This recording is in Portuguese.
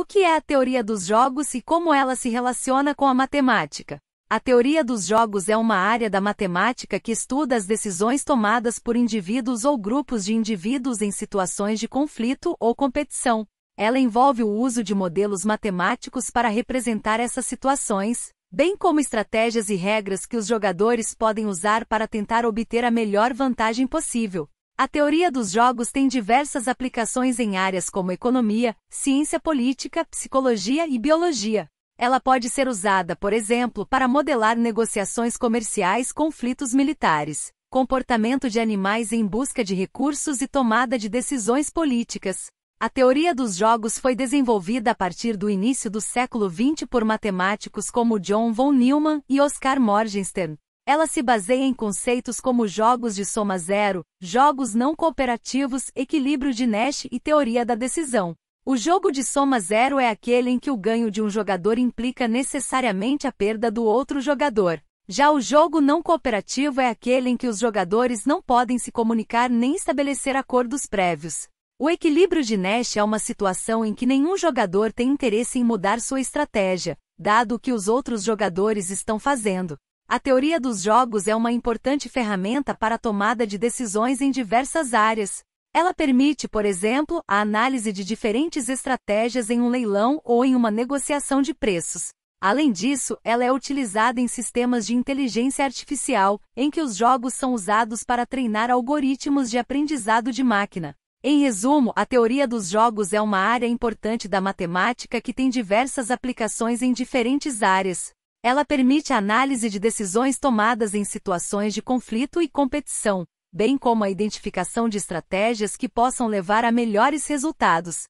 O que é a teoria dos jogos e como ela se relaciona com a matemática? A teoria dos jogos é uma área da matemática que estuda as decisões tomadas por indivíduos ou grupos de indivíduos em situações de conflito ou competição. Ela envolve o uso de modelos matemáticos para representar essas situações, bem como estratégias e regras que os jogadores podem usar para tentar obter a melhor vantagem possível. A teoria dos jogos tem diversas aplicações em áreas como economia, ciência política, psicologia e biologia. Ela pode ser usada, por exemplo, para modelar negociações comerciais, conflitos militares, comportamento de animais em busca de recursos e tomada de decisões políticas. A teoria dos jogos foi desenvolvida a partir do início do século XX por matemáticos como John von Neumann e Oscar Morgenstern. Ela se baseia em conceitos como jogos de soma zero, jogos não cooperativos, equilíbrio de Nash e teoria da decisão. O jogo de soma zero é aquele em que o ganho de um jogador implica necessariamente a perda do outro jogador. Já o jogo não cooperativo é aquele em que os jogadores não podem se comunicar nem estabelecer acordos prévios. O equilíbrio de Nash é uma situação em que nenhum jogador tem interesse em mudar sua estratégia, dado o que os outros jogadores estão fazendo, a teoria dos jogos é uma importante ferramenta para a tomada de decisões em diversas áreas. Ela permite, por exemplo, a análise de diferentes estratégias em um leilão ou em uma negociação de preços. Além disso, ela é utilizada em sistemas de inteligência artificial, em que os jogos são usados para treinar algoritmos de aprendizado de máquina. Em resumo, a teoria dos jogos é uma área importante da matemática que tem diversas aplicações em diferentes áreas. Ela permite a análise de decisões tomadas em situações de conflito e competição, bem como a identificação de estratégias que possam levar a melhores resultados,